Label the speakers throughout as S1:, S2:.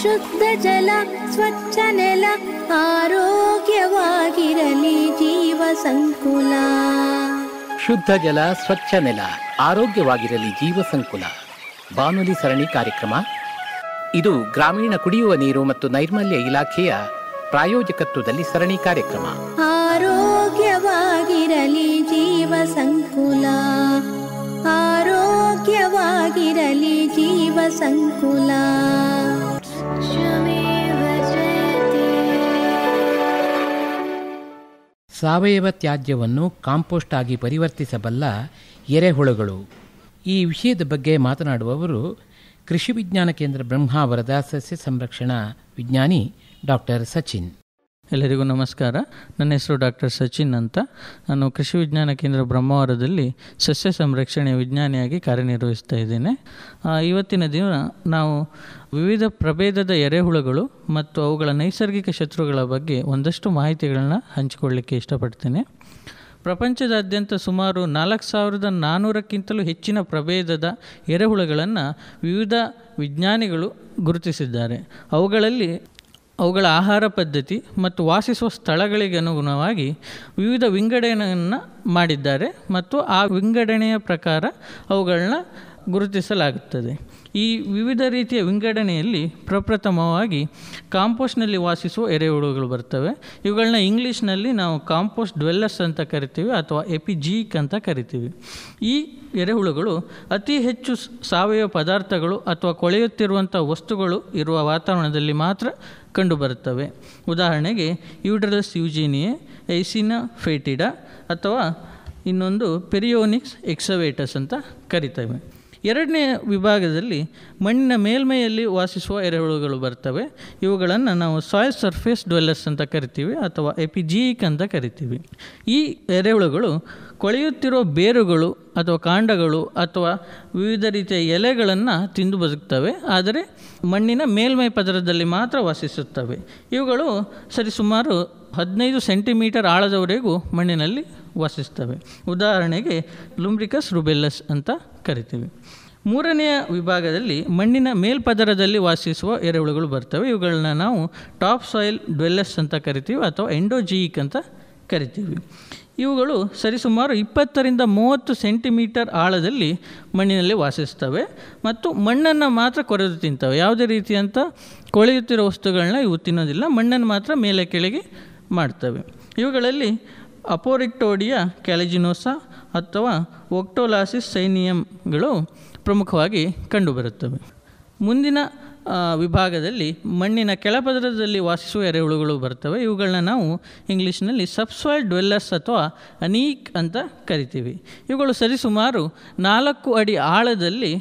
S1: ಶುದ್ಧ ಜಲ ಸ್ವಚ್ಛ ನೆಲ ಆರೋಗ್ಯವಾಗಿರಲಿ ಜೀವ ಸಂಕುಲ ಶುದ್ಧ ಜಲ ಸ್ವಚ್ಛ ನೆಲ ಆರೋಗ್ಯವಾಗಿರಲಿ ಜೀವ ಸಂಕುಲ ಬಾನುಲಿ ಸರಣಿ ಕಾರ್ಯಕ್ರಮ ಇದು ಗ್ರಾಮೀಣ ಕುಡಿಯುವ ನೀರು ಮತ್ತು ನೈರ್ಮಲ್ಯ ಇಲಾಖೆಯ ಪ್ರಾಯೋಜಕತ್ವದಲ್ಲಿ ಸರಣಿ ಕಾರ್ಯಕ್ರಮ
S2: ಆರೋಗ್ಯವಾಗಿರಲಿ ಜೀವ ಸಂಕುಲ ಆರೋಗ್ಯವಾಗಿರಲಿ ಜೀವ
S1: ಸಂಕುಲ ಸಾವಯವ ತ್ಯಾಜ್ಯವನ್ನು ಕಾಂಪೋಸ್ಟ್ ಆಗಿ ಪರಿವರ್ತಿಸಬಲ್ಲ ಎರೆಹುಳುಗಳು ಈ ವಿಷಯದ ಬಗ್ಗೆ ಮಾತನಾಡುವವರು ಕೃಷಿ ವಿಜ್ಞಾನ ಕೇಂದ್ರ ಬ್ರಹ್ಮಾವರದ ಸಸ್ಯ ಸಂರಕ್ಷಣಾ ವಿಜ್ಞಾನಿ ಡಾಕ್ಟರ್ ಸಚಿನ್
S2: ಎಲ್ಲರಿಗೂ ನಮಸ್ಕಾರ ನನ್ನ ಹೆಸರು ಡಾಕ್ಟರ್ ಸಚಿನ್ ಅಂತ ನಾನು ಕೃಷಿ ವಿಜ್ಞಾನ ಕೇಂದ್ರ ಬ್ರಹ್ಮಾವರದಲ್ಲಿ ಸಸ್ಯ ಸಂರಕ್ಷಣೆ ವಿಜ್ಞಾನಿಯಾಗಿ ಕಾರ್ಯನಿರ್ವಹಿಸ್ತಾ ಇದ್ದೇನೆ ಇವತ್ತಿನ ದಿನ ನಾವು ವಿವಿಧ ಪ್ರಭೇದದ ಎರೆಹುಳುಗಳು ಮತ್ತು ಅವುಗಳ ನೈಸರ್ಗಿಕ ಶತ್ರುಗಳ ಬಗ್ಗೆ ಒಂದಷ್ಟು ಮಾಹಿತಿಗಳನ್ನು ಹಂಚಿಕೊಳ್ಳಿಕ್ಕೆ ಇಷ್ಟಪಡ್ತೇನೆ ಪ್ರಪಂಚದಾದ್ಯಂತ ಸುಮಾರು ನಾಲ್ಕು ಸಾವಿರದ ನಾನ್ನೂರಕ್ಕಿಂತಲೂ ಹೆಚ್ಚಿನ ಪ್ರಭೇದದ ಎರೆಹುಳುಗಳನ್ನು ವಿವಿಧ ವಿಜ್ಞಾನಿಗಳು ಗುರುತಿಸಿದ್ದಾರೆ ಅವುಗಳಲ್ಲಿ ಅವುಗಳ ಆಹಾರ ಪದ್ಧತಿ ಮತ್ತು ವಾಸಿಸುವ ಸ್ಥಳಗಳಿಗೆ ಅನುಗುಣವಾಗಿ ವಿವಿಧ ವಿಂಗಡಣೆಯನ್ನು ಮಾಡಿದ್ದಾರೆ ಮತ್ತು ಆ ವಿಂಗಡಣೆಯ ಪ್ರಕಾರ ಅವುಗಳನ್ನ ಗುರುತಿಸಲಾಗುತ್ತದೆ ಈ ವಿವಿಧ ರೀತಿಯ ವಿಂಗಡಣೆಯಲ್ಲಿ ಪ್ರಪ್ರಥಮವಾಗಿ ಕಾಂಪೋಸ್ಟ್ನಲ್ಲಿ ವಾಸಿಸುವ ಎರೆಹುಳುಗಳು ಬರ್ತವೆ ಇವುಗಳನ್ನ ಇಂಗ್ಲೀಷ್ನಲ್ಲಿ ನಾವು ಕಾಂಪೋಸ್ಟ್ ಡ್ವೆಲ್ಲರ್ಸ್ ಅಂತ ಕರಿತೀವಿ ಅಥವಾ ಎಪಿಜೀಕ್ ಅಂತ ಕರಿತೀವಿ ಈ ಎರೆಹುಳುಗಳು ಅತಿ ಹೆಚ್ಚು ಸಾವಯವ ಪದಾರ್ಥಗಳು ಅಥವಾ ಕೊಳೆಯುತ್ತಿರುವಂಥ ವಸ್ತುಗಳು ಇರುವ ವಾತಾವರಣದಲ್ಲಿ ಮಾತ್ರ ಕಂಡುಬರುತ್ತವೆ ಉದಾಹರಣೆಗೆ ಯೂಡ್ರಲಸ್ ಯೂಜಿನಿಯೆ ಐಸಿನ ಫೇಟಿಡಾ ಅಥವಾ ಇನ್ನೊಂದು ಪೆರಿಯೋನಿಕ್ಸ್ ಎಕ್ಸವೇಟಸ್ ಅಂತ ಕರಿತೇವೆ ಎರಡನೇ ವಿಭಾಗದಲ್ಲಿ ಮಣ್ಣಿನ ಮೇಲ್ಮೈಯಲ್ಲಿ ವಾಸಿಸುವ ಎರೆಹುಳುಗಳು ಬರ್ತವೆ ಇವುಗಳನ್ನು ನಾವು ಸಾಯಿಲ್ ಸರ್ಫೇಸ್ ಡ್ವೆಲ್ಲರ್ಸ್ ಅಂತ ಕರಿತೀವಿ ಅಥವಾ ಎಪಿಜಿಯಿಕ್ ಅಂತ ಕರಿತೀವಿ ಈ ಎರೆಹುಳುಗಳು ಕೊಳೆಯುತ್ತಿರುವ ಬೇರುಗಳು ಅಥವಾ ಕಾಂಡಗಳು ಅಥವಾ ವಿವಿಧ ರೀತಿಯ ಎಲೆಗಳನ್ನು ತಿಂದು ಬದುಕ್ತವೆ ಆದರೆ ಮಣ್ಣಿನ ಮೇಲ್ಮೈ ಪದರದಲ್ಲಿ ಮಾತ್ರ ವಾಸಿಸುತ್ತವೆ ಇವುಗಳು ಸರಿಸುಮಾರು ಹದಿನೈದು ಸೆಂಟಿಮೀಟರ್ ಆಳದವರೆಗೂ ಮಣ್ಣಿನಲ್ಲಿ ವಾಸಿಸ್ತವೆ ಉದಾಹರಣೆಗೆ ಲುಂಬ್ರಿಕಸ್ ರುಬೆಲ್ಲಸ್ ಅಂತ ಕರಿತೀವಿ ಮೂರನೆಯ ವಿಭಾಗದಲ್ಲಿ ಮಣ್ಣಿನ ಮೇಲ್ಪದರದಲ್ಲಿ ವಾಸಿಸುವ ಎರೆಹುಳುಗಳು ಬರ್ತವೆ ಇವುಗಳನ್ನ ನಾವು ಟಾಪ್ ಸಾಯಿಲ್ ಡ್ವೆಲ್ಲಸ್ ಅಂತ ಕರಿತೀವಿ ಅಥವಾ ಎಂಡೋಜೀಕ್ ಅಂತ ಕರಿತೀವಿ ಇವುಗಳು ಸರಿಸುಮಾರು ಇಪ್ಪತ್ತರಿಂದ ಮೂವತ್ತು ಸೆಂಟಿಮೀಟರ್ ಆಳದಲ್ಲಿ ಮಣ್ಣಿನಲ್ಲಿ ವಾಸಿಸ್ತವೆ ಮತ್ತು ಮಣ್ಣನ್ನು ಮಾತ್ರ ಕೊರೆದು ತಿಂತವೆ ಯಾವುದೇ ರೀತಿಯಂಥ ಕೊಳೆಯುತ್ತಿರೋ ವಸ್ತುಗಳನ್ನ ಇವು ತಿನ್ನೋದಿಲ್ಲ ಮಣ್ಣನ್ನು ಮಾತ್ರ ಮೇಲೆ ಕೆಳಗೆ ಮಾಡ್ತವೆ ಇವುಗಳಲ್ಲಿ ಅಪೋರಿಕ್ಟೋಡಿಯಾ ಕ್ಯಾಲಜಿನೋಸ ಅಥವಾ ಒಕ್ಟೋಲಾಸಿಸ್ ಸೈನಿಯಂಗಳು ಪ್ರಮುಖವಾಗಿ ಕಂಡುಬರುತ್ತವೆ ಮುಂದಿನ ವಿಭಾಗದಲ್ಲಿ ಮಣ್ಣಿನ ಕೆಳಪದರದಲ್ಲಿ ವಾಸಿಸುವ ಎರೆಹುಳುಗಳು ಬರ್ತವೆ ಇವುಗಳನ್ನ ನಾವು ಇಂಗ್ಲೀಷ್ನಲ್ಲಿ ಸಬ್ಸಾಯ್ಲ್ ಡ್ವೆಲ್ಲರ್ಸ್ ಅಥವಾ ಅನೀಕ್ ಅಂತ ಕರಿತೀವಿ ಇವುಗಳು ಸರಿಸುಮಾರು ನಾಲ್ಕು ಅಡಿ ಆಳದಲ್ಲಿ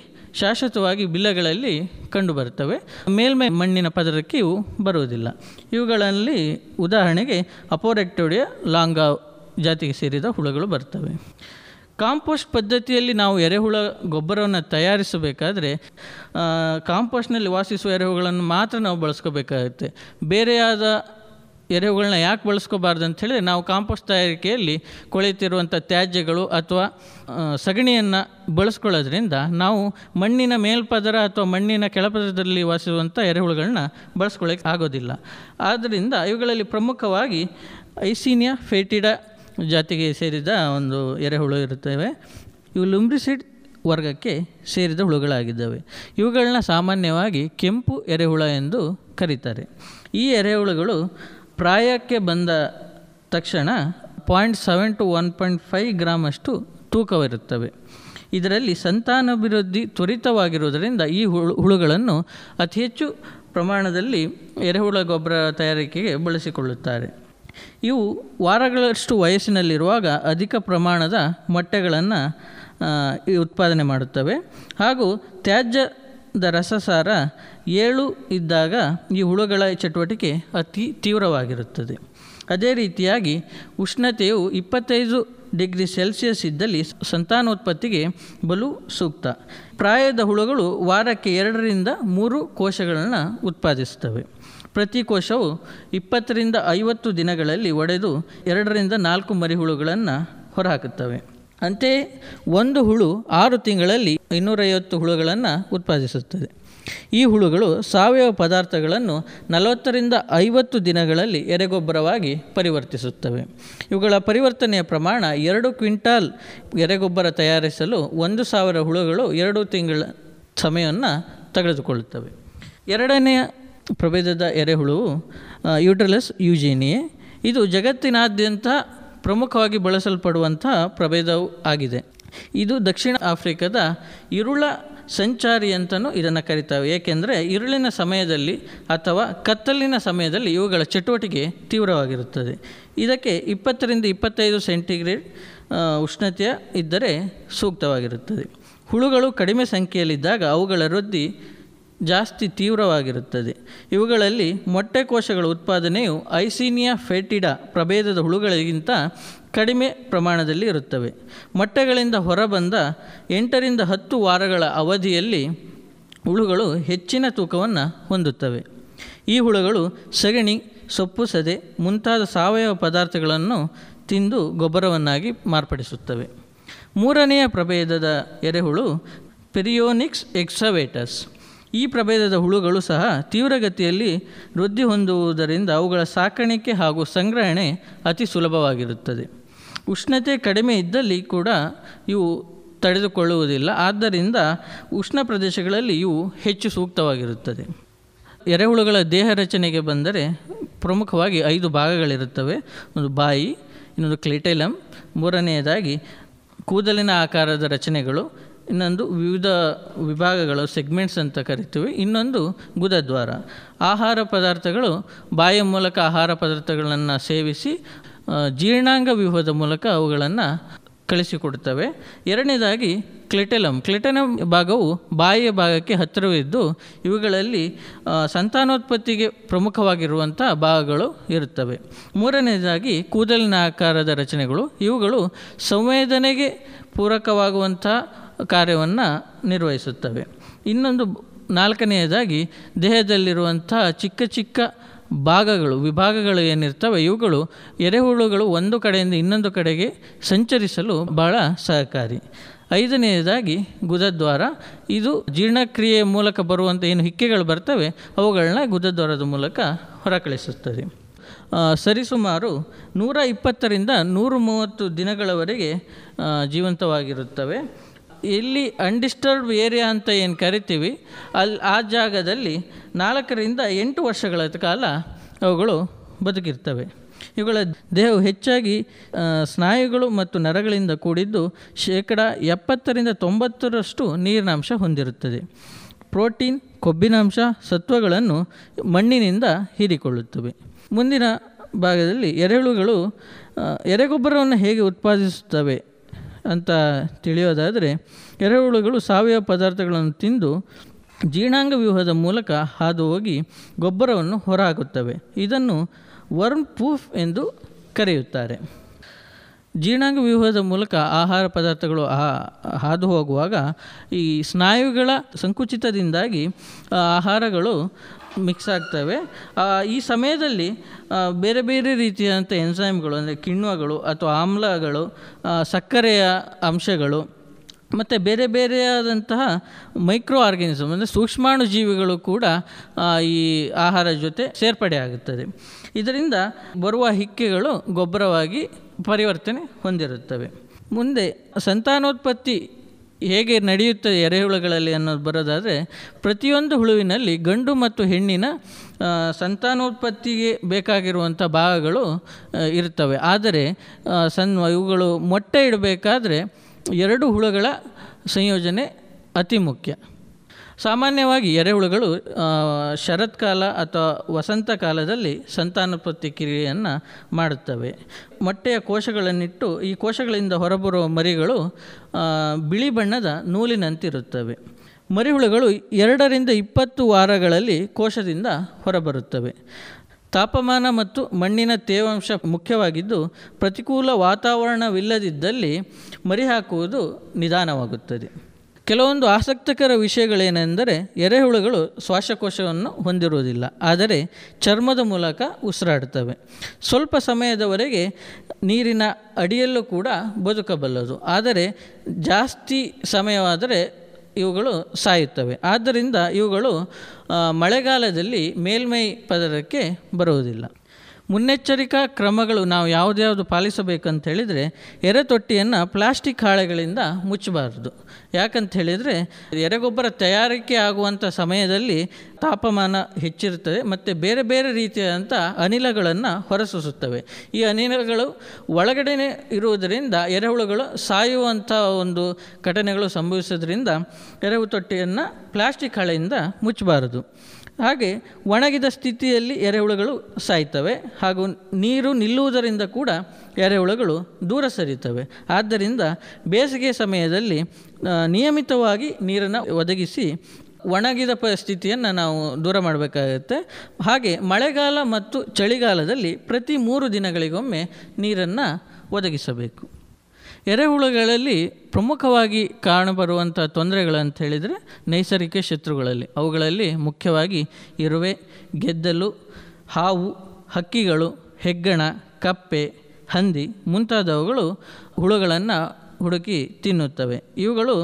S2: ಶಾಶ್ವತವಾಗಿ ಬಿಲ್ಲಗಳಲ್ಲಿ ಕಂಡುಬರ್ತವೆ ಮೇಲ್ಮೈ ಮಣ್ಣಿನ ಪದರಕ್ಕೆ ಇವು ಬರುವುದಿಲ್ಲ ಇವುಗಳಲ್ಲಿ ಉದಾಹರಣೆಗೆ ಅಪೋರೆಕ್ಟೋಡಿಯ ಲಾಂಗಾ ಜಾತಿಗೆ ಸೇರಿದ ಹುಳುಗಳು ಬರ್ತವೆ ಕಾಂಪೋಸ್ಟ್ ಪದ್ಧತಿಯಲ್ಲಿ ನಾವು ಎರೆಹುಳ ಗೊಬ್ಬರವನ್ನು ತಯಾರಿಸಬೇಕಾದ್ರೆ ಕಾಂಪೋಸ್ಟ್ನಲ್ಲಿ ವಾಸಿಸುವ ಎರೆಹುಗಳನ್ನು ಮಾತ್ರ ನಾವು ಬಳಸ್ಕೋಬೇಕಾಗುತ್ತೆ ಬೇರೆಯಾದ ಎರೆಹುಗಳನ್ನ ಯಾಕೆ ಬಳಸ್ಕೋಬಾರ್ದು ಅಂತ ನಾವು ಕಾಂಪೋಸ್ಟ್ ತಯಾರಿಕೆಯಲ್ಲಿ ಕೊಳೆಯುತ್ತಿರುವಂಥ ತ್ಯಾಜ್ಯಗಳು ಅಥವಾ ಸಗಣಿಯನ್ನು ಬಳಸ್ಕೊಳ್ಳೋದ್ರಿಂದ ನಾವು ಮಣ್ಣಿನ ಮೇಲ್ಪದರ ಅಥವಾ ಮಣ್ಣಿನ ಕೆಳಪದರದಲ್ಲಿ ವಾಸಿಸುವಂಥ ಎರೆಹುಳುಗಳನ್ನ ಬಳಸ್ಕೊಳ್ಳೋಕ್ಕೆ ಆಗೋದಿಲ್ಲ ಆದ್ದರಿಂದ ಇವುಗಳಲ್ಲಿ ಪ್ರಮುಖವಾಗಿ ಐಸಿನಿಯಾ ಫೇಟಿಡ ಜಾತಿಗೆ ಸೇರಿದ ಒಂದು ಎರೆಹುಳು ಇರುತ್ತವೆ ಇವು ಲುಂಬ್ರಿಸಿಡ್ ವರ್ಗಕ್ಕೆ ಸೇರಿದ ಹುಳುಗಳಾಗಿದ್ದಾವೆ ಇವುಗಳನ್ನ ಸಾಮಾನ್ಯವಾಗಿ ಕೆಂಪು ಎರೆಹುಳ ಎಂದು ಕರೀತಾರೆ ಈ ಎರೆಹುಳುಗಳು ಪ್ರಾಯಕ್ಕೆ ಬಂದ ತಕ್ಷಣ point seven two one point five ಗ್ರಾಮಷ್ಟು ತೂಕವಿರುತ್ತವೆ ಇದರಲ್ಲಿ ಸಂತಾನಾಭಿವೃದ್ಧಿ ತ್ವರಿತವಾಗಿರುವುದರಿಂದ ಈ ಹುಳು ಹುಳುಗಳನ್ನು ಅತಿ ಹೆಚ್ಚು ಪ್ರಮಾಣದಲ್ಲಿ ಎರೆಹುಳ ಗೊಬ್ಬರ ತಯಾರಿಕೆಗೆ ಬಳಸಿಕೊಳ್ಳುತ್ತಾರೆ ಇವು ವಾರಗಳಷ್ಟು ವಯಸ್ಸಿನಲ್ಲಿರುವಾಗ ಅಧಿಕ ಪ್ರಮಾಣದ ಮೊಟ್ಟೆಗಳನ್ನು ಉತ್ಪಾದನೆ ಮಾಡುತ್ತವೆ ಹಾಗೂ ತ್ಯಾಜ್ಯದ ರಸಸಾರ ಏಳು ಇದ್ದಾಗ ಈ ಹುಳುಗಳ ಚಟುವಟಿಕೆ ಅತಿ ತೀವ್ರವಾಗಿರುತ್ತದೆ ಅದೇ ರೀತಿಯಾಗಿ ಉಷ್ಣತೆಯು ಇಪ್ಪತ್ತೈದು ಡಿಗ್ರಿ ಸೆಲ್ಸಿಯಸ್ ಇದ್ದಲ್ಲಿ ಸಂತಾನೋತ್ಪತ್ತಿಗೆ ಬಲು ಸೂಕ್ತ ಪ್ರಾಯದ ಹುಳುಗಳು ವಾರಕ್ಕೆ ಎರಡರಿಂದ ಮೂರು ಕೋಶಗಳನ್ನು ಉತ್ಪಾದಿಸುತ್ತವೆ ಪ್ರತಿ ಕೋಶವು ಇಪ್ಪತ್ತರಿಂದ ಐವತ್ತು ದಿನಗಳಲ್ಲಿ ಒಡೆದು ಎರಡರಿಂದ ನಾಲ್ಕು ಮರಿಹುಳುಗಳನ್ನು ಹೊರಹಾಕುತ್ತವೆ ಅಂತೆಯೇ ಒಂದು ಹುಳು ಆರು ತಿಂಗಳಲ್ಲಿ ಇನ್ನೂರೈವತ್ತು ಹುಳುಗಳನ್ನು ಉತ್ಪಾದಿಸುತ್ತದೆ ಈ ಹುಳುಗಳು ಸಾವಯವ ಪದಾರ್ಥಗಳನ್ನು ನಲವತ್ತರಿಂದ ಐವತ್ತು ದಿನಗಳಲ್ಲಿ ಎರೆಗೊಬ್ಬರವಾಗಿ ಪರಿವರ್ತಿಸುತ್ತವೆ ಇವುಗಳ ಪರಿವರ್ತನೆಯ ಪ್ರಮಾಣ ಎರಡು ಕ್ವಿಂಟಾಲ್ ಎರೆಗೊಬ್ಬರ ತಯಾರಿಸಲು ಒಂದು ಸಾವಿರ ಹುಳುಗಳು ಎರಡು ತಿಂಗಳ ಸಮಯವನ್ನು ತೆಗೆದುಕೊಳ್ಳುತ್ತವೆ ಎರಡನೆಯ ಪ್ರಭೇದದ ಎರೆಹುಳುವು ಯೂಟ್ರಲಸ್ ಯುಜೇನಿ ಇದು ಜಗತ್ತಿನಾದ್ಯಂತ ಪ್ರಮುಖವಾಗಿ ಬಳಸಲ್ಪಡುವಂಥ ಪ್ರಭೇದವು ಆಗಿದೆ ಇದು ದಕ್ಷಿಣ ಆಫ್ರಿಕಾದ ಇರುಳ ಸಂಚಾರಿ ಅಂತಲೂ ಇದನ್ನು ಕರಿತಾವೆ ಏಕೆಂದರೆ ಇರುಳಿನ ಸಮಯದಲ್ಲಿ ಅಥವಾ ಕತ್ತಲಿನ ಸಮಯದಲ್ಲಿ ಇವುಗಳ ಚಟುವಟಿಕೆ ತೀವ್ರವಾಗಿರುತ್ತದೆ ಇದಕ್ಕೆ ಇಪ್ಪತ್ತರಿಂದ ಇಪ್ಪತ್ತೈದು ಸೆಂಟಿಗ್ರೇಡ್ ಉಷ್ಣತೆಯ ಇದ್ದರೆ ಸೂಕ್ತವಾಗಿರುತ್ತದೆ ಹುಳುಗಳು ಕಡಿಮೆ ಸಂಖ್ಯೆಯಲ್ಲಿದ್ದಾಗ ಅವುಗಳ ವೃದ್ಧಿ ಜಾಸ್ತಿ ತೀವ್ರವಾಗಿರುತ್ತದೆ ಇವುಗಳಲ್ಲಿ ಮೊಟ್ಟೆ ಕೋಶಗಳ ಉತ್ಪಾದನೆಯು ಐಸೀನಿಯಾ ಫೆಟಿಡಾ ಪ್ರಭೇದದ ಹುಳುಗಳಿಗಿಂತ ಕಡಿಮೆ ಪ್ರಮಾಣದಲ್ಲಿ ಇರುತ್ತವೆ ಮೊಟ್ಟೆಗಳಿಂದ ಹೊರಬಂದ ಎಂಟರಿಂದ ಹತ್ತು ವಾರಗಳ ಅವಧಿಯಲ್ಲಿ ಹುಳುಗಳು ಹೆಚ್ಚಿನ ತೂಕವನ್ನು ಹೊಂದುತ್ತವೆ ಈ ಹುಳುಗಳು ಸಗಣಿ ಸೊಪ್ಪು ಸದೆ ಮುಂತಾದ ಸಾವಯವ ಪದಾರ್ಥಗಳನ್ನು ತಿಂದು ಗೊಬ್ಬರವನ್ನಾಗಿ ಮಾರ್ಪಡಿಸುತ್ತವೆ ಮೂರನೆಯ ಪ್ರಭೇದದ ಎರೆಹುಳು ಪೆರಿಯೋನಿಕ್ಸ್ ಎಕ್ಸವೇಟಸ್ ಈ ಪ್ರಭೇದದ ಹುಳುಗಳು ಸಹ ತೀವ್ರಗತಿಯಲ್ಲಿ ವೃದ್ಧಿ ಹೊಂದುವುದರಿಂದ ಅವುಗಳ ಸಾಕಾಣಿಕೆ ಹಾಗೂ ಸಂಗ್ರಹಣೆ ಅತಿ ಸುಲಭವಾಗಿರುತ್ತದೆ ಉಷ್ಣತೆ ಕಡಿಮೆ ಇದ್ದಲ್ಲಿ ಕೂಡ ಇವು ತಡೆದುಕೊಳ್ಳುವುದಿಲ್ಲ ಆದ್ದರಿಂದ ಉಷ್ಣ ಪ್ರದೇಶಗಳಲ್ಲಿ ಇವು ಹೆಚ್ಚು ಸೂಕ್ತವಾಗಿರುತ್ತದೆ ಎರೆಹುಳುಗಳ ದೇಹ ರಚನೆಗೆ ಬಂದರೆ ಪ್ರಮುಖವಾಗಿ ಐದು ಭಾಗಗಳಿರುತ್ತವೆ ಒಂದು ಬಾಯಿ ಇನ್ನೊಂದು ಕ್ಲಿಟೈಲಮ್ ಮೂರನೆಯದಾಗಿ ಕೂದಲಿನ ಆಕಾರದ ರಚನೆಗಳು ಇನ್ನೊಂದು ವಿವಿಧ ವಿಭಾಗಗಳು ಸೆಗ್ಮೆಂಟ್ಸ್ ಅಂತ ಕರಿತೀವಿ ಇನ್ನೊಂದು ಗುದದ್ವಾರ ಆಹಾರ ಪದಾರ್ಥಗಳು ಬಾಯ ಮೂಲಕ ಆಹಾರ ಪದಾರ್ಥಗಳನ್ನು ಸೇವಿಸಿ ಜೀರ್ಣಾಂಗ ವ್ಯೂಹದ ಮೂಲಕ ಅವುಗಳನ್ನು ಕಳಿಸಿಕೊಡ್ತವೆ ಎರಡನೇದಾಗಿ ಕ್ಲೆಟೆಲಮ್ ಕ್ಲೆಟೆಲಮ್ ಭಾಗವು ಬಾಯಿಯ ಭಾಗಕ್ಕೆ ಹತ್ತಿರವಿದ್ದು ಇವುಗಳಲ್ಲಿ ಸಂತಾನೋತ್ಪತ್ತಿಗೆ ಪ್ರಮುಖವಾಗಿರುವಂಥ ಭಾಗಗಳು ಇರುತ್ತವೆ ಮೂರನೇದಾಗಿ ಕೂದಲಿನ ಆಕಾರದ ರಚನೆಗಳು ಇವುಗಳು ಸಂವೇದನೆಗೆ ಪೂರಕವಾಗುವಂಥ ಕಾರ್ಯವನ್ನು ನಿರ್ವಹಿಸುತ್ತವೆ ಇನ್ನೊಂದು ನಾಲ್ಕನೆಯದಾಗಿ ದೇಹದಲ್ಲಿರುವಂಥ ಚಿಕ್ಕ ಚಿಕ್ಕ ಭಾಗಗಳು ವಿಭಾಗಗಳು ಏನಿರ್ತವೆ ಇವುಗಳು ಎರೆಹುಳುಗಳು ಒಂದು ಕಡೆಯಿಂದ ಇನ್ನೊಂದು ಕಡೆಗೆ ಸಂಚರಿಸಲು ಬಹಳ ಸಹಕಾರಿ ಐದನೆಯದಾಗಿ ಗುದದ್ವಾರ ಇದು ಜೀರ್ಣಕ್ರಿಯೆ ಮೂಲಕ ಬರುವಂಥ ಏನು ಹಿಕ್ಕೆಗಳು ಬರ್ತವೆ ಅವುಗಳನ್ನ ಗುದದ್ವಾರದ ಮೂಲಕ ಹೊರಕಳಿಸುತ್ತದೆ ಸರಿಸುಮಾರು ನೂರ ಇಪ್ಪತ್ತರಿಂದ ನೂರು ಮೂವತ್ತು ದಿನಗಳವರೆಗೆ ಜೀವಂತವಾಗಿರುತ್ತವೆ ಇಲ್ಲಿ ಅನ್ಡಿಸ್ಟರ್ಬ್ ಏರಿಯಾ ಅಂತ ಏನು ಕರಿತೀವಿ ಅಲ್ಲಿ ಆ ಜಾಗದಲ್ಲಿ ನಾಲ್ಕರಿಂದ ಎಂಟು ವರ್ಷಗಳ ಕಾಲ ಅವುಗಳು ಬದುಕಿರ್ತವೆ ಇವುಗಳ ದೇಹವು ಹೆಚ್ಚಾಗಿ ಸ್ನಾಯುಗಳು ಮತ್ತು ನರಗಳಿಂದ ಕೂಡಿದ್ದು ಶೇಕಡ ಎಪ್ಪತ್ತರಿಂದ ತೊಂಬತ್ತರಷ್ಟು ನೀರಿನಾಂಶ ಹೊಂದಿರುತ್ತದೆ ಪ್ರೋಟೀನ್ ಕೊಬ್ಬಿನಾಂಶ ಸತ್ವಗಳನ್ನು ಮಣ್ಣಿನಿಂದ ಹೀರಿಕೊಳ್ಳುತ್ತವೆ ಮುಂದಿನ ಭಾಗದಲ್ಲಿ ಎರೆಹುಳುಗಳು ಎರೆಗೊಬ್ಬರವನ್ನು ಹೇಗೆ ಉತ್ಪಾದಿಸುತ್ತವೆ ಅಂತ ತಿಳಿಯೋದಾದರೆ ಎರೆಹುಳುಗಳು ಸಾವಯವ ಪದಾರ್ಥಗಳನ್ನು ತಿಂದು ಜೀರ್ಣಾಂಗ ವ್ಯೂಹದ ಮೂಲಕ ಹಾದು ಹೋಗಿ ಗೊಬ್ಬರವನ್ನು ಹೊರಹಾಕುತ್ತವೆ ಇದನ್ನು ವರ್ಮ್ ಪೂಫ್ ಎಂದು ಕರೆಯುತ್ತಾರೆ ಜೀರ್ಣಾಂಗ ವ್ಯೂಹದ ಮೂಲಕ ಆಹಾರ ಪದಾರ್ಥಗಳು ಹಾದು ಹೋಗುವಾಗ ಈ ಸ್ನಾಯುಗಳ ಸಂಕುಚಿತದಿಂದಾಗಿ ಆಹಾರಗಳು ಮಿಕ್ಸ್ ಆಗ್ತವೆ ಈ ಸಮಯದಲ್ಲಿ ಬೇರೆ ಬೇರೆ ರೀತಿಯಾದಂಥ ಎನ್ಸೈಮ್ಗಳು ಅಂದರೆ ಕಿಣ್ವಗಳು ಅಥವಾ ಆಮ್ಲಗಳು ಸಕ್ಕರೆಯ ಅಂಶಗಳು ಮತ್ತು ಬೇರೆ ಬೇರೆಯಾದಂತಹ ಮೈಕ್ರೋ ಆರ್ಗ್ಯಾನಿಸಮ್ ಅಂದರೆ ಸೂಕ್ಷ್ಮಾಣು ಜೀವಿಗಳು ಕೂಡ ಈ ಆಹಾರ ಜೊತೆ ಸೇರ್ಪಡೆ ಆಗುತ್ತದೆ ಇದರಿಂದ ಬರುವ ಹಿಕ್ಕೆಗಳು ಗೊಬ್ಬರವಾಗಿ ಪರಿವರ್ತನೆ ಹೊಂದಿರುತ್ತವೆ ಮುಂದೆ ಸಂತಾನೋತ್ಪತ್ತಿ ಹೇಗೆ ನಡೆಯುತ್ತದೆ ಎರೆಹುಳುಗಳಲ್ಲಿ ಅನ್ನೋದು ಬರೋದಾದರೆ ಪ್ರತಿಯೊಂದು ಹುಳುವಿನಲ್ಲಿ ಗಂಡು ಮತ್ತು ಹೆಣ್ಣಿನ ಸಂತಾನೋತ್ಪತ್ತಿಗೆ ಬೇಕಾಗಿರುವಂಥ ಭಾಗಗಳು ಇರುತ್ತವೆ ಆದರೆ ಸನ್ ಇವುಗಳು ಮೊಟ್ಟೆ ಇಡಬೇಕಾದ್ರೆ ಎರಡು ಹುಳುಗಳ ಸಂಯೋಜನೆ ಅತಿ ಮುಖ್ಯ ಸಾಮಾನ್ಯವಾಗಿ ಎರೆಹುಳುಗಳು ಶರತ್ಕಾಲ ಅಥವಾ ವಸಂತ ಕಾಲದಲ್ಲಿ ಸಂತಾನೋತ್ಪತ್ತಿ ಕ್ರಿಯೆಯನ್ನು ಮಾಡುತ್ತವೆ ಮೊಟ್ಟೆಯ ಕೋಶಗಳನ್ನಿಟ್ಟು ಈ ಕೋಶಗಳಿಂದ ಹೊರಬರುವ ಮರಿಗಳು ಬಿಳಿ ಬಣ್ಣದ ನೂಲಿನಂತಿರುತ್ತವೆ ಮರಿಹುಳುಗಳು ಎರಡರಿಂದ ಇಪ್ಪತ್ತು ವಾರಗಳಲ್ಲಿ ಕೋಶದಿಂದ ಹೊರಬರುತ್ತವೆ ತಾಪಮಾನ ಮತ್ತು ಮಣ್ಣಿನ ತೇವಾಂಶ ಮುಖ್ಯವಾಗಿದ್ದು ಪ್ರತಿಕೂಲ ವಾತಾವರಣವಿಲ್ಲದಿದ್ದಲ್ಲಿ ಮರಿ ಹಾಕುವುದು ನಿಧಾನವಾಗುತ್ತದೆ ಕೆಲವೊಂದು ಆಸಕ್ತಿಕರ ವಿಷಯಗಳೇನೆಂದರೆ ಎರೆಹುಳುಗಳು ಶ್ವಾಸಕೋಶವನ್ನು ಹೊಂದಿರುವುದಿಲ್ಲ ಆದರೆ ಚರ್ಮದ ಮೂಲಕ ಉಸಿರಾಡುತ್ತವೆ ಸ್ವಲ್ಪ ಸಮಯದವರೆಗೆ ನೀರಿನ ಅಡಿಯಲ್ಲೂ ಕೂಡ ಬದುಕಬಲ್ಲದು ಆದರೆ ಜಾಸ್ತಿ ಸಮಯವಾದರೆ ಇವುಗಳು ಸಾಯುತ್ತವೆ ಆದ್ದರಿಂದ ಇವುಗಳು ಮಳೆಗಾಲದಲ್ಲಿ ಮೇಲ್ಮೈ ಪದರಕ್ಕೆ ಬರುವುದಿಲ್ಲ ಮುನ್ನೆಚ್ಚರಿಕಾ ಕ್ರಮಗಳು ನಾವು ಯಾವುದ್ಯಾವುದು ಪಾಲಿಸಬೇಕಂತ ಹೇಳಿದರೆ ತೊಟ್ಟಿಯನ್ನು ಪ್ಲಾಸ್ಟಿಕ್ ಹಾಳೆಗಳಿಂದ ಮುಚ್ಚಬಾರ್ದು ಯಾಕಂತ ಹೇಳಿದರೆ ಎರೆಗೊಬ್ಬರ ತಯಾರಿಕೆ ಆಗುವಂಥ ಸಮಯದಲ್ಲಿ ತಾಪಮಾನ ಹೆಚ್ಚಿರುತ್ತದೆ ಮತ್ತು ಬೇರೆ ಬೇರೆ ರೀತಿಯಾದಂಥ ಅನಿಲಗಳನ್ನು ಹೊರಸೂಸುತ್ತವೆ ಈ ಅನಿಲಗಳು ಒಳಗಡೆ ಇರುವುದರಿಂದ ಎರೆಹುಳುಗಳು ಸಾಯುವಂಥ ಒಂದು ಘಟನೆಗಳು ಸಂಭವಿಸೋದ್ರಿಂದ ಎರೆಹುಳು ತೊಟ್ಟಿಯನ್ನು ಪ್ಲಾಸ್ಟಿಕ್ ಹಳೆಯಿಂದ ಮುಚ್ಚಬಾರದು ಹಾಗೆ ಒಣಗಿದ ಸ್ಥಿತಿಯಲ್ಲಿ ಎರೆಹುಳುಗಳು ಸಾಯ್ತವೆ ಹಾಗೂ ನೀರು ನಿಲ್ಲುವುದರಿಂದ ಕೂಡ ಎರೆಹುಳುಗಳು ದೂರ ಸರಿಯುತ್ತವೆ ಆದ್ದರಿಂದ ಬೇಸಿಗೆ ಸಮಯದಲ್ಲಿ ನಿಯಮಿತವಾಗಿ ನೀರನ್ನು ಒದಗಿಸಿ ಒಣಗಿದ ಪರಿಸ್ಥಿತಿಯನ್ನು ನಾವು ದೂರ ಮಾಡಬೇಕಾಗುತ್ತೆ ಹಾಗೆ ಮಳೆಗಾಲ ಮತ್ತು ಚಳಿಗಾಲದಲ್ಲಿ ಪ್ರತಿ ಮೂರು ದಿನಗಳಿಗೊಮ್ಮೆ ನೀರನ್ನು ಒದಗಿಸಬೇಕು ಎರೆಹುಳುಗಳಲ್ಲಿ ಪ್ರಮುಖವಾಗಿ ಕಾಣಬರುವಂಥ ತೊಂದರೆಗಳಂತ ಹೇಳಿದರೆ ನೈಸರ್ಗಿಕ ಶತ್ರುಗಳಲ್ಲಿ ಅವುಗಳಲ್ಲಿ ಮುಖ್ಯವಾಗಿ ಇರುವೆ ಗೆದ್ದಲು ಹಾವು ಹಕ್ಕಿಗಳು ಹೆಗ್ಗಣ ಕಪ್ಪೆ ಹಂದಿ ಮುಂತಾದವುಗಳು ಹುಳುಗಳನ್ನು ಹುಡುಕಿ ತಿನ್ನುತ್ತವೆ ಇವುಗಳು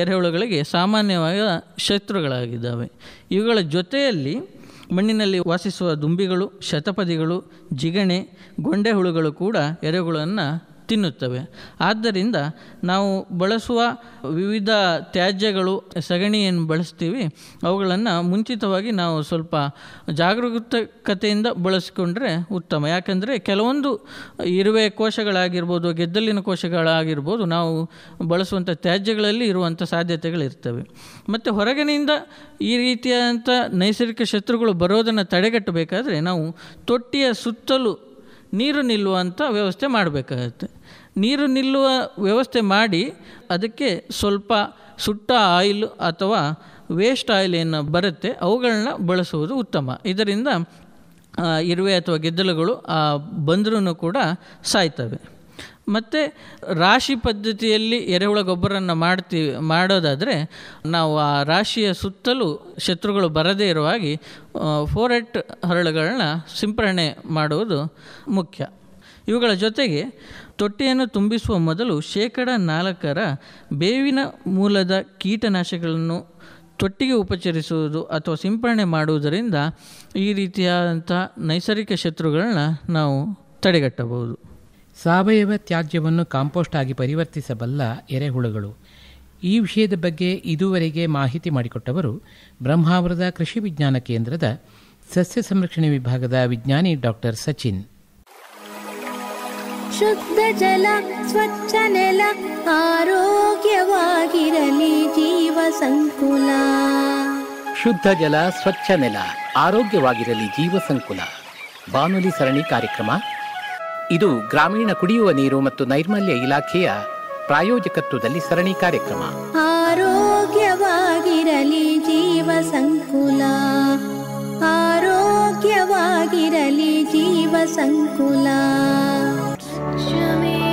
S2: ಎರೆಹುಳುಗಳಿಗೆ ಸಾಮಾನ್ಯವಾದ ಶತ್ರುಗಳಾಗಿದ್ದಾವೆ ಇವುಗಳ ಜೊತೆಯಲ್ಲಿ ಮಣ್ಣಿನಲ್ಲಿ ವಾಸಿಸುವ ದುಂಬಿಗಳು ಶತಪದಿಗಳು ಜಿಗಣೆ ಗೊಂಡೆ ಹುಳುಗಳು ಕೂಡ ಎರೆಹುಳನ್ನು ತಿನ್ನುತ್ತವೆ ಆದ್ದರಿಂದ ನಾವು ಬಳಸುವ ವಿವಿಧ ತ್ಯಾಜ್ಯಗಳು ಸಗಣಿಯನ್ನು ಬಳಸ್ತೀವಿ ಅವುಗಳನ್ನು ಮುಂಚಿತವಾಗಿ ನಾವು ಸ್ವಲ್ಪ ಜಾಗರೂಕತೆಯಿಂದ ಬಳಸಿಕೊಂಡ್ರೆ ಉತ್ತಮ ಯಾಕೆಂದರೆ ಕೆಲವೊಂದು ಇರುವೆ ಕೋಶಗಳಾಗಿರ್ಬೋದು ಗೆದ್ದಲಿನ ಕೋಶಗಳಾಗಿರ್ಬೋದು ನಾವು ಬಳಸುವಂಥ ತ್ಯಾಜ್ಯಗಳಲ್ಲಿ ಇರುವಂಥ ಸಾಧ್ಯತೆಗಳಿರ್ತವೆ ಮತ್ತು ಹೊರಗಿನಿಂದ ಈ ರೀತಿಯಾದಂಥ ನೈಸರ್ಗಿಕ ಶತ್ರುಗಳು ಬರೋದನ್ನು ತಡೆಗಟ್ಟಬೇಕಾದ್ರೆ ನಾವು ತೊಟ್ಟಿಯ ಸುತ್ತಲೂ ನೀರು ನಿಲ್ಲುವಂಥ ವ್ಯವಸ್ಥೆ ಮಾಡಬೇಕಾಗತ್ತೆ ನೀರು ನಿಲ್ಲುವ ವ್ಯವಸ್ಥೆ ಮಾಡಿ ಅದಕ್ಕೆ ಸ್ವಲ್ಪ ಸುಟ್ಟ ಆಯಿಲ್ ಅಥವಾ ವೇಸ್ಟ್ ಆಯಿಲ್ ಏನು ಬರುತ್ತೆ ಅವುಗಳನ್ನ ಬಳಸುವುದು ಉತ್ತಮ ಇದರಿಂದ ಇರುವೆ ಅಥವಾ ಗೆದ್ದಲುಗಳು ಆ ಬಂದರೂ ಕೂಡ ಸಾಯ್ತವೆ ಮತ್ತು ರಾಶಿ ಪದ್ಧತಿಯಲ್ಲಿ ಎರೆಹುಳ ಗೊಬ್ಬರನ್ನು ಮಾಡ್ತೀವಿ ಮಾಡೋದಾದರೆ ನಾವು ಆ ರಾಶಿಯ ಸುತ್ತಲೂ ಶತ್ರುಗಳು ಬರದೇ ಇರುವಾಗಿ ಫೋರೆಟ್ ಹರಳುಗಳನ್ನ ಸಿಂಪರಣೆ ಮಾಡುವುದು ಮುಖ್ಯ ಇವುಗಳ ಜೊತೆಗೆ ತೊಟ್ಟೆಯನ್ನು ತುಂಬಿಸುವ ಮೊದಲು ಶೇಕಡ ನಾಲ್ಕರ ಬೇವಿನ ಮೂಲದ ಕೀಟನಾಶಕಗಳನ್ನು ತೊಟ್ಟಿಗೆ ಉಪಚರಿಸುವುದು ಅಥವಾ ಸಿಂಪರಣೆ ಮಾಡುವುದರಿಂದ ಈ ರೀತಿಯಾದಂಥ ನೈಸರ್ಗಿಕ ಶತ್ರುಗಳನ್ನ ನಾವು
S1: ತಡೆಗಟ್ಟಬಹುದು ಸಾವಯವ ತ್ಯಾಜ್ಯವನ್ನು ಕಾಂಪೋಸ್ಟ್ ಆಗಿ ಪರಿವರ್ತಿಸಬಲ್ಲ ಎರೆಹುಳುಗಳು ಈ ವಿಷಯದ ಬಗ್ಗೆ ಇದುವರೆಗೆ ಮಾಹಿತಿ ಮಾಡಿಕೊಟ್ಟವರು ಬ್ರಹ್ಮಾವರದ ಕೃಷಿ ವಿಜ್ಞಾನ ಕೇಂದ್ರದ ಸಸ್ಯ ಸಂರಕ್ಷಣೆ ವಿಭಾಗದ ವಿಜ್ಞಾನಿ ಡಾಕ್ಟರ್ ಸಚಿನ್ ಶುದ್ಧ ಜಲ ಸ್ವಚ್ಛ ನೆಲ ಆರೋಗ್ಯವಾಗಿರಲಿ ಜೀವ ಸಂಕುಲ ಶುದ್ಧ ಜಲ ಸ್ವಚ್ಛ ನೆಲ ಆರೋಗ್ಯವಾಗಿರಲಿ ಜೀವ ಸಂಕುಲ ಬಾನುಲಿ ಸರಣಿ ಕಾರ್ಯಕ್ರಮ ಇದು ಗ್ರಾಮೀಣ ಕುಡಿಯುವ ನೀರು ಮತ್ತು ನೈರ್ಮಲ್ಯ ಇಲಾಖೆಯ ಪ್ರಾಯೋಜಕತ್ವದಲ್ಲಿ ಸರಣಿ ಕಾರ್ಯಕ್ರಮ ಆರೋಗ್ಯವಾಗಿರಲಿ ಜೀವ ಸಂಕುಲ
S2: ಆರೋಗ್ಯವಾಗಿರಲಿ ಜೀವ ಸಂಕುಲ
S1: Show me.